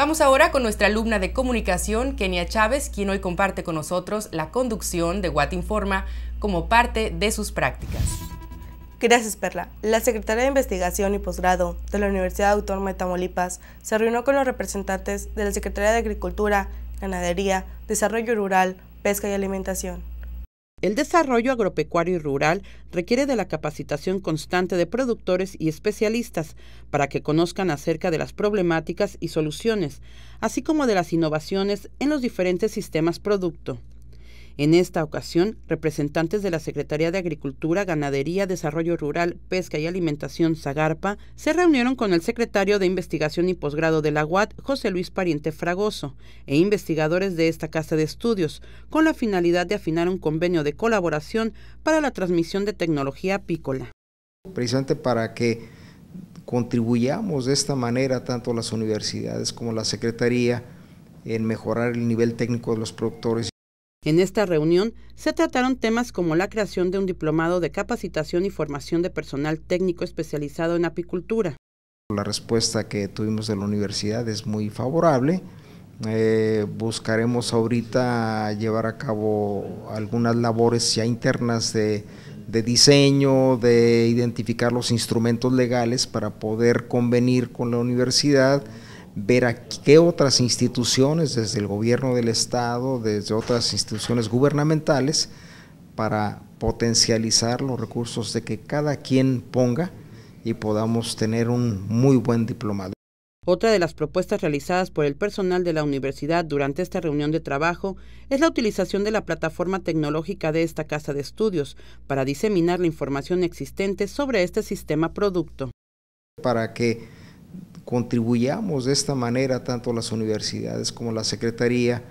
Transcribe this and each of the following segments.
Vamos ahora con nuestra alumna de comunicación, Kenia Chávez, quien hoy comparte con nosotros la conducción de What Informa como parte de sus prácticas. Gracias, Perla. La Secretaría de Investigación y Posgrado de la Universidad Autónoma de Tamaulipas se reunió con los representantes de la Secretaría de Agricultura, Ganadería, Desarrollo Rural, Pesca y Alimentación. El desarrollo agropecuario y rural requiere de la capacitación constante de productores y especialistas para que conozcan acerca de las problemáticas y soluciones, así como de las innovaciones en los diferentes sistemas producto. En esta ocasión, representantes de la Secretaría de Agricultura, Ganadería, Desarrollo Rural, Pesca y Alimentación, Zagarpa, se reunieron con el secretario de Investigación y Posgrado de la UAT, José Luis Pariente Fragoso, e investigadores de esta casa de estudios, con la finalidad de afinar un convenio de colaboración para la transmisión de tecnología apícola. Precisamente para que contribuyamos de esta manera, tanto las universidades como la Secretaría, en mejorar el nivel técnico de los productores en esta reunión se trataron temas como la creación de un diplomado de capacitación y formación de personal técnico especializado en apicultura. La respuesta que tuvimos de la universidad es muy favorable. Eh, buscaremos ahorita llevar a cabo algunas labores ya internas de diseño, de identificar los instrumentos legales para poder convenir con la universidad ver a qué otras instituciones, desde el gobierno del Estado, desde otras instituciones gubernamentales, para potencializar los recursos de que cada quien ponga y podamos tener un muy buen diplomado. Otra de las propuestas realizadas por el personal de la universidad durante esta reunión de trabajo es la utilización de la plataforma tecnológica de esta casa de estudios para diseminar la información existente sobre este sistema producto. Para que contribuyamos de esta manera tanto las universidades como la Secretaría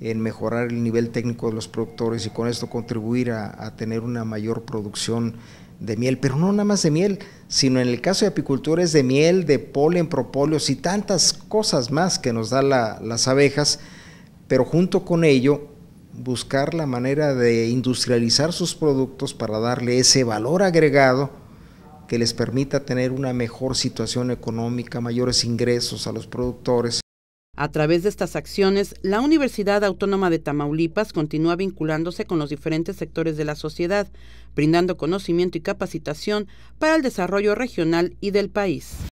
en mejorar el nivel técnico de los productores y con esto contribuir a, tener una mayor producción de miel, pero no nada más de miel, sino en el caso de apicultores de miel, de polen, propóleos y tantas cosas más que nos dan las abejas, pero junto con ello buscar la manera de industrializar sus productos para darle ese valor agregado que les permita tener una mejor situación económica, mayores ingresos a los productores. A través de estas acciones, la Universidad Autónoma de Tamaulipas continúa vinculándose con los diferentes sectores de la sociedad, brindando conocimiento y capacitación para el desarrollo regional y del país.